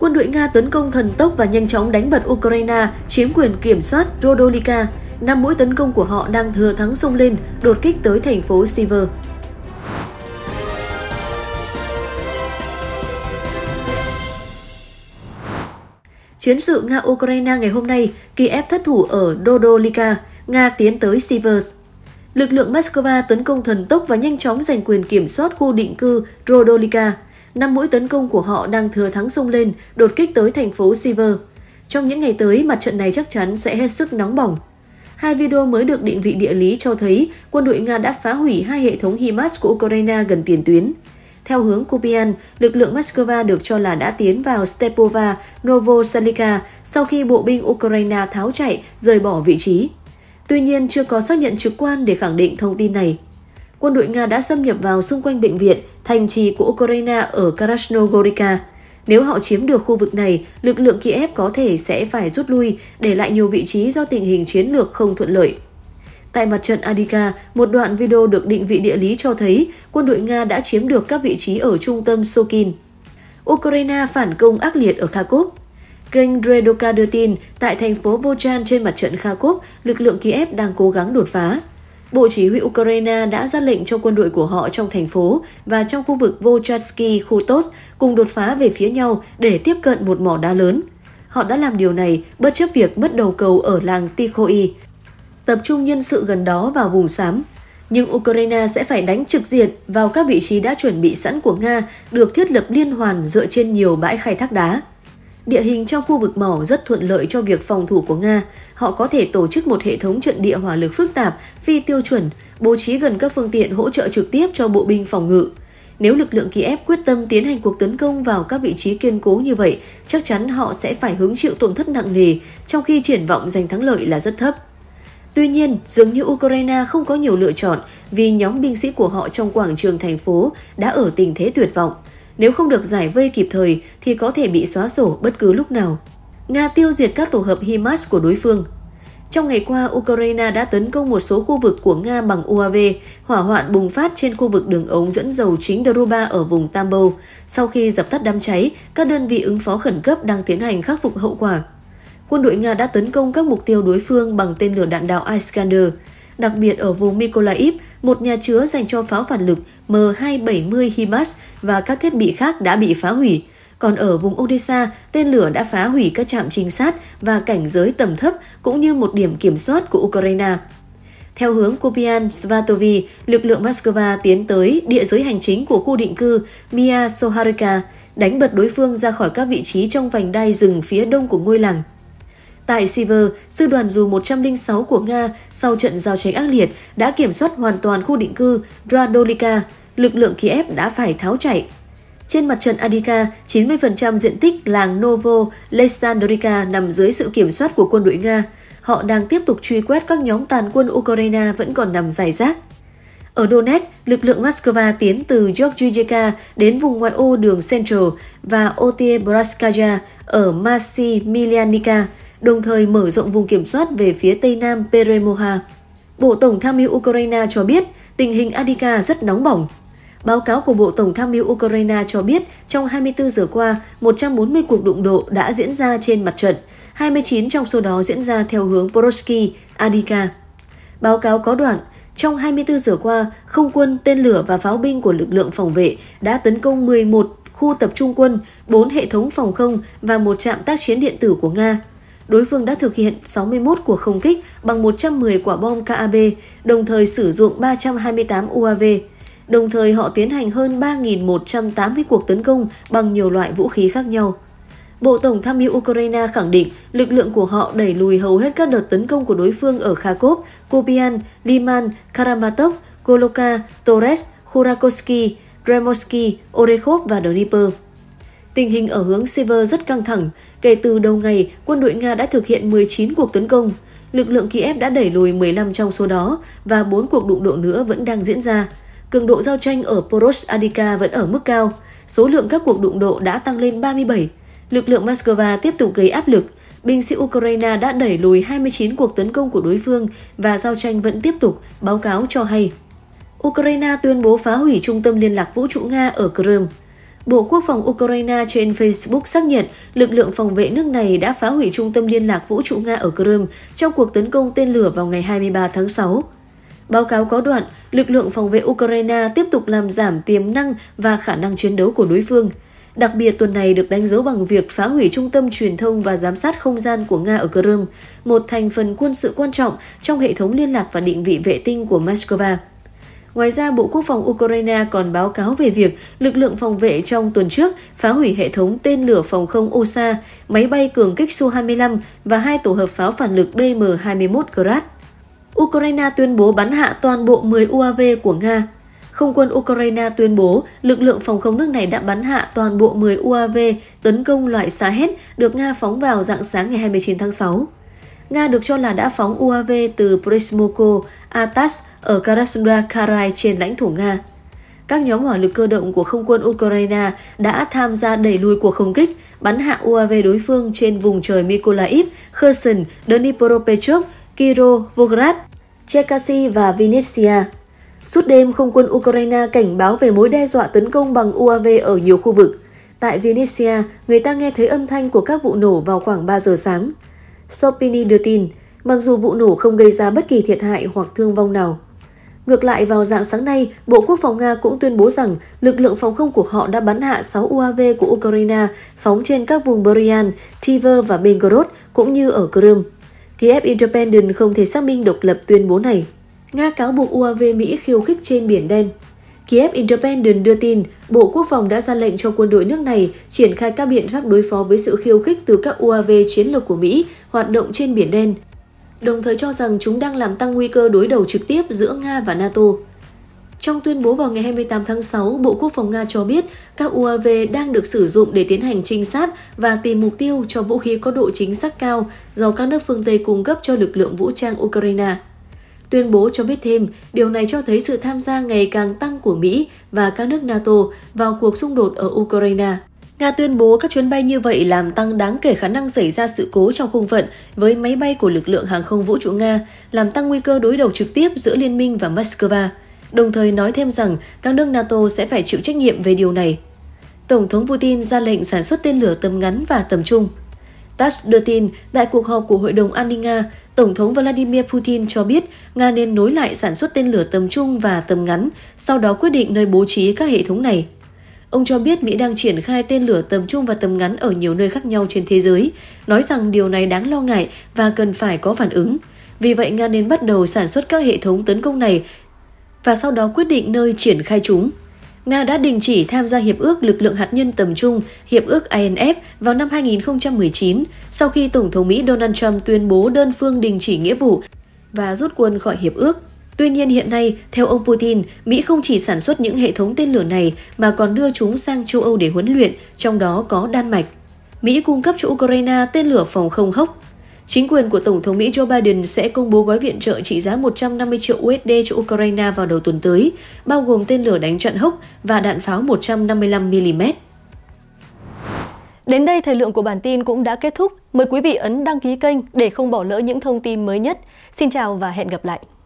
Quân đội Nga tấn công thần tốc và nhanh chóng đánh bật Ukraine, chiếm quyền kiểm soát Rodolika. Năm mũi tấn công của họ đang thừa thắng xông lên, đột kích tới thành phố Siver. Chiến sự Nga-Ukraine ngày hôm nay, Kiev thất thủ ở Dodolika, Nga tiến tới Sivers. Lực lượng Moscow tấn công thần tốc và nhanh chóng giành quyền kiểm soát khu định cư Rodolika. Năm mũi tấn công của họ đang thừa thắng sông lên, đột kích tới thành phố Siver. Trong những ngày tới, mặt trận này chắc chắn sẽ hết sức nóng bỏng. Hai video mới được định vị địa lý cho thấy quân đội Nga đã phá hủy hai hệ thống HIMARS của Ukraine gần tiền tuyến. Theo hướng Kupian, lực lượng Moscow được cho là đã tiến vào Stepova, Novoselika sau khi bộ binh Ukraine tháo chạy, rời bỏ vị trí. Tuy nhiên, chưa có xác nhận trực quan để khẳng định thông tin này quân đội Nga đã xâm nhập vào xung quanh bệnh viện, thành trì của Ukraine ở Krasnogorika. Nếu họ chiếm được khu vực này, lực lượng Kiev có thể sẽ phải rút lui, để lại nhiều vị trí do tình hình chiến lược không thuận lợi. Tại mặt trận Adika, một đoạn video được định vị địa lý cho thấy quân đội Nga đã chiếm được các vị trí ở trung tâm Sokin. Ukraine phản công ác liệt ở Kharkov. Kênh Dredoka đưa tin, tại thành phố Vochan trên mặt trận Kharkov, lực lượng Kiev đang cố gắng đột phá. Bộ Chỉ huy Ukraine đã ra lệnh cho quân đội của họ trong thành phố và trong khu vực Volchatsky, Khutos cùng đột phá về phía nhau để tiếp cận một mỏ đá lớn. Họ đã làm điều này bất chấp việc mất đầu cầu ở làng Tikhoi, tập trung nhân sự gần đó vào vùng xám. Nhưng Ukraine sẽ phải đánh trực diện vào các vị trí đã chuẩn bị sẵn của Nga được thiết lập liên hoàn dựa trên nhiều bãi khai thác đá. Địa hình trong khu vực mỏ rất thuận lợi cho việc phòng thủ của Nga. Họ có thể tổ chức một hệ thống trận địa hỏa lực phức tạp, phi tiêu chuẩn, bố trí gần các phương tiện hỗ trợ trực tiếp cho bộ binh phòng ngự. Nếu lực lượng Kiev quyết tâm tiến hành cuộc tấn công vào các vị trí kiên cố như vậy, chắc chắn họ sẽ phải hứng chịu tổn thất nặng nề, trong khi triển vọng giành thắng lợi là rất thấp. Tuy nhiên, dường như Ukraine không có nhiều lựa chọn vì nhóm binh sĩ của họ trong quảng trường thành phố đã ở tình thế tuyệt vọng. Nếu không được giải vây kịp thời thì có thể bị xóa sổ bất cứ lúc nào. Nga tiêu diệt các tổ hợp HIMARS của đối phương. Trong ngày qua, Ukraine đã tấn công một số khu vực của Nga bằng UAV. Hỏa hoạn bùng phát trên khu vực đường ống dẫn dầu chính Daruba ở vùng Tambo. Sau khi dập tắt đám cháy, các đơn vị ứng phó khẩn cấp đang tiến hành khắc phục hậu quả. Quân đội Nga đã tấn công các mục tiêu đối phương bằng tên lửa đạn đạo Iskander đặc biệt ở vùng Mykolaiv, một nhà chứa dành cho pháo phản lực M270 HIMARS và các thiết bị khác đã bị phá hủy. Còn ở vùng Odessa, tên lửa đã phá hủy các trạm trinh sát và cảnh giới tầm thấp cũng như một điểm kiểm soát của Ukraine. Theo hướng Kupian Svatovi, lực lượng Moscow tiến tới địa giới hành chính của khu định cư Mia Soharika, đánh bật đối phương ra khỏi các vị trí trong vành đai rừng phía đông của ngôi làng Tại Siver, sư đoàn dù 106 của Nga sau trận giao tranh ác liệt đã kiểm soát hoàn toàn khu định cư Radolika, lực lượng Kiev đã phải tháo chạy. Trên mặt trận Adika, 90% diện tích làng Novo Lesandrika nằm dưới sự kiểm soát của quân đội Nga. Họ đang tiếp tục truy quét các nhóm tàn quân Ukraine vẫn còn nằm dài rác. Ở Donetsk, lực lượng Moscow tiến từ Georgievka đến vùng ngoại ô đường Central và Otiebraskaya ở Massimilianica, đồng thời mở rộng vùng kiểm soát về phía tây nam Peremoha. Bộ Tổng tham mưu Ukraine cho biết tình hình Adika rất nóng bỏng. Báo cáo của Bộ Tổng tham mưu Ukraine cho biết trong 24 giờ qua, 140 cuộc đụng độ đã diễn ra trên mặt trận, 29 trong số đó diễn ra theo hướng Porosky, Adika. Báo cáo có đoạn, trong 24 giờ qua, không quân, tên lửa và pháo binh của lực lượng phòng vệ đã tấn công 11 khu tập trung quân, 4 hệ thống phòng không và một trạm tác chiến điện tử của Nga đối phương đã thực hiện 61 cuộc không kích bằng 110 quả bom KAB, đồng thời sử dụng 328 UAV. Đồng thời họ tiến hành hơn 3.180 cuộc tấn công bằng nhiều loại vũ khí khác nhau. Bộ Tổng tham mưu Ukraine khẳng định lực lượng của họ đẩy lùi hầu hết các đợt tấn công của đối phương ở Kharkov, Kupian, Liman, Karamatov, Goloka, Torres, Khurakovsky, Dremovsky, Orekhov và Dnipro. Tình hình ở hướng Sever rất căng thẳng. Kể từ đầu ngày, quân đội Nga đã thực hiện 19 cuộc tấn công. Lực lượng Kiev đã đẩy lùi 15 trong số đó và 4 cuộc đụng độ nữa vẫn đang diễn ra. Cường độ giao tranh ở Poroshadika vẫn ở mức cao. Số lượng các cuộc đụng độ đã tăng lên 37. Lực lượng Moscow tiếp tục gây áp lực. Binh sĩ Ukraine đã đẩy lùi 29 cuộc tấn công của đối phương và giao tranh vẫn tiếp tục, báo cáo cho hay. Ukraine tuyên bố phá hủy trung tâm liên lạc vũ trụ Nga ở Crimea. Bộ Quốc phòng Ukraine trên Facebook xác nhận lực lượng phòng vệ nước này đã phá hủy trung tâm liên lạc vũ trụ Nga ở Crimea trong cuộc tấn công tên lửa vào ngày 23 tháng 6. Báo cáo có đoạn, lực lượng phòng vệ Ukraine tiếp tục làm giảm tiềm năng và khả năng chiến đấu của đối phương. Đặc biệt tuần này được đánh dấu bằng việc phá hủy trung tâm truyền thông và giám sát không gian của Nga ở Crimea, một thành phần quân sự quan trọng trong hệ thống liên lạc và định vị vệ tinh của Moscow. Ngoài ra, Bộ Quốc phòng Ukraine còn báo cáo về việc lực lượng phòng vệ trong tuần trước phá hủy hệ thống tên lửa phòng không OSA, máy bay cường kích Su-25 và hai tổ hợp pháo phản lực BM-21 Grad. Ukraine tuyên bố bắn hạ toàn bộ 10 UAV của Nga. Không quân Ukraine tuyên bố lực lượng phòng không nước này đã bắn hạ toàn bộ 10 UAV tấn công loại xa hết được Nga phóng vào dạng sáng ngày 29 tháng 6. Nga được cho là đã phóng UAV từ Presmoko, Atas ở Karasnoda Karai trên lãnh thổ Nga. Các nhóm hỏa lực cơ động của không quân Ukraine đã tham gia đẩy lùi cuộc không kích, bắn hạ UAV đối phương trên vùng trời Mykolaiv, Kherson, Dnipropetrovsk, Kiro, Vograd, Chekasy và Vinnytsia. Suốt đêm, không quân Ukraine cảnh báo về mối đe dọa tấn công bằng UAV ở nhiều khu vực. Tại Vinnytsia, người ta nghe thấy âm thanh của các vụ nổ vào khoảng 3 giờ sáng. Sopini đưa tin, mặc dù vụ nổ không gây ra bất kỳ thiệt hại hoặc thương vong nào. Ngược lại vào dạng sáng nay, Bộ Quốc phòng Nga cũng tuyên bố rằng lực lượng phòng không của họ đã bắn hạ 6 UAV của Ukraine phóng trên các vùng Bryan, Tver và Belgorod cũng như ở Crimea. Kiev Independent không thể xác minh độc lập tuyên bố này. Nga cáo buộc UAV Mỹ khiêu khích trên Biển Đen. Kiev Independent đưa tin, Bộ Quốc phòng đã ra lệnh cho quân đội nước này triển khai các biện pháp đối phó với sự khiêu khích từ các UAV chiến lược của Mỹ hoạt động trên Biển Đen, đồng thời cho rằng chúng đang làm tăng nguy cơ đối đầu trực tiếp giữa Nga và NATO. Trong tuyên bố vào ngày 28 tháng 6, Bộ Quốc phòng Nga cho biết các UAV đang được sử dụng để tiến hành trinh sát và tìm mục tiêu cho vũ khí có độ chính xác cao do các nước phương Tây cung cấp cho lực lượng vũ trang Ukraine. Tuyên bố cho biết thêm, điều này cho thấy sự tham gia ngày càng tăng của Mỹ và các nước NATO vào cuộc xung đột ở Ukraine. Nga tuyên bố các chuyến bay như vậy làm tăng đáng kể khả năng xảy ra sự cố trong không phận với máy bay của lực lượng hàng không vũ trụ Nga, làm tăng nguy cơ đối đầu trực tiếp giữa Liên minh và Moscow, đồng thời nói thêm rằng các nước NATO sẽ phải chịu trách nhiệm về điều này. Tổng thống Putin ra lệnh sản xuất tên lửa tầm ngắn và tầm trung. TASS đưa tin, tại cuộc họp của Hội đồng An ninh Nga, Tổng thống Vladimir Putin cho biết Nga nên nối lại sản xuất tên lửa tầm trung và tầm ngắn, sau đó quyết định nơi bố trí các hệ thống này. Ông cho biết Mỹ đang triển khai tên lửa tầm trung và tầm ngắn ở nhiều nơi khác nhau trên thế giới, nói rằng điều này đáng lo ngại và cần phải có phản ứng. Vì vậy, Nga nên bắt đầu sản xuất các hệ thống tấn công này và sau đó quyết định nơi triển khai chúng. Nga đã đình chỉ tham gia Hiệp ước Lực lượng Hạt nhân Tầm Trung, Hiệp ước INF vào năm 2019 sau khi Tổng thống Mỹ Donald Trump tuyên bố đơn phương đình chỉ nghĩa vụ và rút quân khỏi Hiệp ước. Tuy nhiên hiện nay, theo ông Putin, Mỹ không chỉ sản xuất những hệ thống tên lửa này mà còn đưa chúng sang châu Âu để huấn luyện, trong đó có Đan Mạch. Mỹ cung cấp cho Ukraine tên lửa phòng không hốc Chính quyền của Tổng thống Mỹ Joe Biden sẽ công bố gói viện trợ trị giá 150 triệu USD cho Ukraine vào đầu tuần tới, bao gồm tên lửa đánh chặn hốc và đạn pháo 155mm. Đến đây thời lượng của bản tin cũng đã kết thúc. Mời quý vị ấn đăng ký kênh để không bỏ lỡ những thông tin mới nhất. Xin chào và hẹn gặp lại!